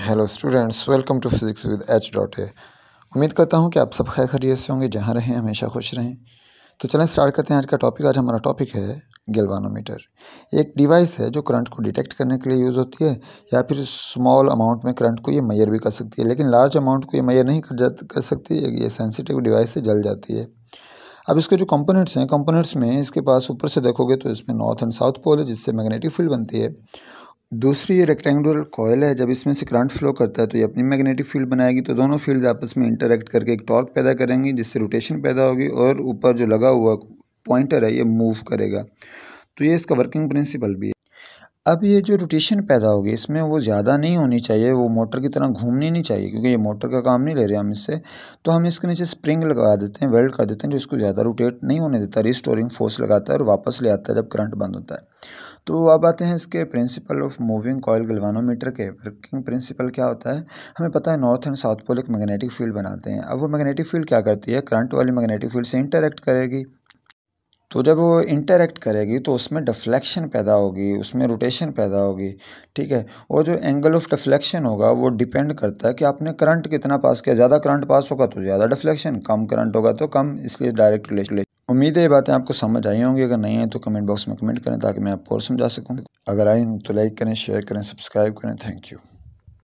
hello students welcome to physics with H dot A उम्मीद करता हूँ कि आप सब खैर खरीय से होंगे जहाँ रहें हमेशा खुश रहें तो चलें स्टार्ट करते हैं आज का टॉपिक आज हमारा टॉपिक है गेलवानोमीटर एक डिवाइस है जो करंट को डिटेक्ट करने के लिए यूज़ होती है या फिर स्मॉल अमाउंट में करंट को ये मैयर भी कर सकती है लेकिन लार्ज अमाउंट को ये मैयर नहीं कर जा कर सकती ये सेंसिटिव डिवाइस से जल जाती है अब इसके जो कंपोनेंट्स हैं कंपोनेंट्स में इसके पास ऊपर से देखोगे तो इसमें नॉर्थ एंड साउथ पोल है जिससे मैग्नेटिक फील्ड बनती है दूसरी ये रेक्टेंगुलर कोयल है जब इसमें से करंट फ्लो करता है तो ये अपनी मैग्नेटिक फील्ड बनाएगी तो दोनों फील्ड आपस में इंटरेक्ट करके एक टॉर्क पैदा करेंगी जिससे रोटेशन पैदा होगी और ऊपर जो लगा हुआ पॉइंटर है ये मूव करेगा तो ये इसका वर्किंग प्रिंसिपल भी है अब ये जो रोटेशन पैदा होगी इसमें वो ज़्यादा नहीं होनी चाहिए वो मोटर की तरह घूमनी नहीं चाहिए क्योंकि ये मोटर का काम नहीं ले रहे हम इससे तो हम इसके नीचे स्प्रिंग लगा देते हैं वेल्ड कर देते हैं जो इसको ज़्यादा रोटेट नहीं होने देता रिस्टोरिंग फोर्स लगाता है और वापस ले आता है जब करंट बंद होता है तो अब आते हैं इसके principle of moving coil galvanometer के वर्किंग प्रिंसिपल क्या होता है हमें पता है नॉर्थ एंड साउथ पोल एक मैग्नेटिक फील्ड बनाते हैं अब वो मैग्नेटिक फील्ड क्या करती है करंट वाली मैग्नेटिक फील्ड से इंटरेक्ट करेगी तो जब वो इंटरेक्ट करेगी तो उसमें डिफ्लेक्शन पैदा होगी उसमें रोटेशन पैदा होगी ठीक है और जो एंगल ऑफ डिफ्लेक्शन होगा वो डिपेंड करता है कि आपने करंट कितना पास किया ज़्यादा करंट पास होगा तो ज़्यादा डिफ्लेक्शन कम करंट होगा तो कम इसलिए डायरेक्ट रिलेशन उम्मीद है ये बातें आपको समझ आई होंगी अगर नहीं है तो कमेंट बॉक्स में कमेंट करें ताकि मैं आपको और समझा सकूँ अगर आई तो लाइक करें शेयर करें सब्सक्राइब करें थैंक यू